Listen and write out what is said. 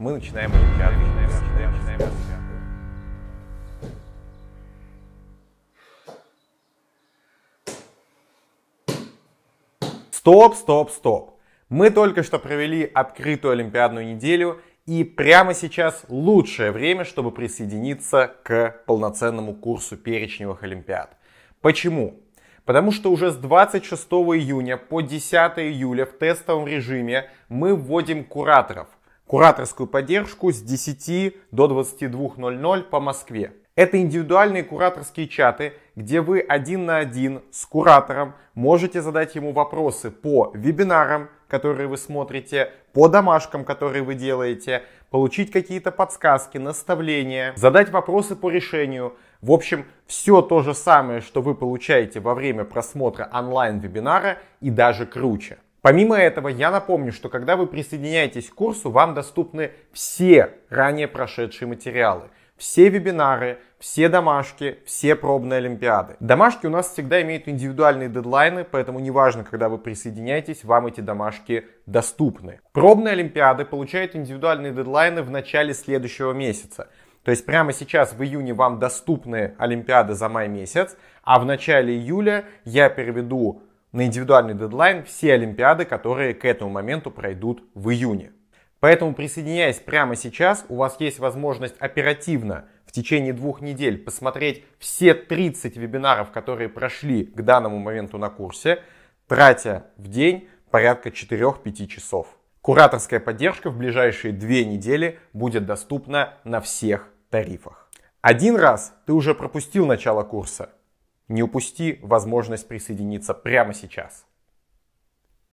Мы начинаем Олимпиаду. Стоп, стоп, стоп. Мы только что провели открытую олимпиадную неделю, и прямо сейчас лучшее время, чтобы присоединиться к полноценному курсу перечневых олимпиад. Почему? Потому что уже с 26 июня по 10 июля в тестовом режиме мы вводим кураторов – кураторскую поддержку с 10 до 22.00 по Москве. Это индивидуальные кураторские чаты, где вы один на один с куратором можете задать ему вопросы по вебинарам, которые вы смотрите, по домашкам, которые вы делаете, получить какие-то подсказки, наставления, задать вопросы по решению. В общем, все то же самое, что вы получаете во время просмотра онлайн-вебинара и даже круче. Помимо этого, я напомню, что когда вы присоединяетесь к курсу, вам доступны все ранее прошедшие материалы. Все вебинары, все домашки, все пробные олимпиады. Домашки у нас всегда имеют индивидуальные дедлайны, поэтому неважно, когда вы присоединяетесь, вам эти домашки доступны. Пробные олимпиады получают индивидуальные дедлайны в начале следующего месяца. То есть прямо сейчас в июне вам доступны олимпиады за май месяц, а в начале июля я переведу на индивидуальный дедлайн все Олимпиады, которые к этому моменту пройдут в июне. Поэтому присоединяясь прямо сейчас, у вас есть возможность оперативно в течение двух недель посмотреть все 30 вебинаров, которые прошли к данному моменту на курсе, тратя в день порядка 4-5 часов. Кураторская поддержка в ближайшие две недели будет доступна на всех тарифах. Один раз ты уже пропустил начало курса – не упусти возможность присоединиться прямо сейчас.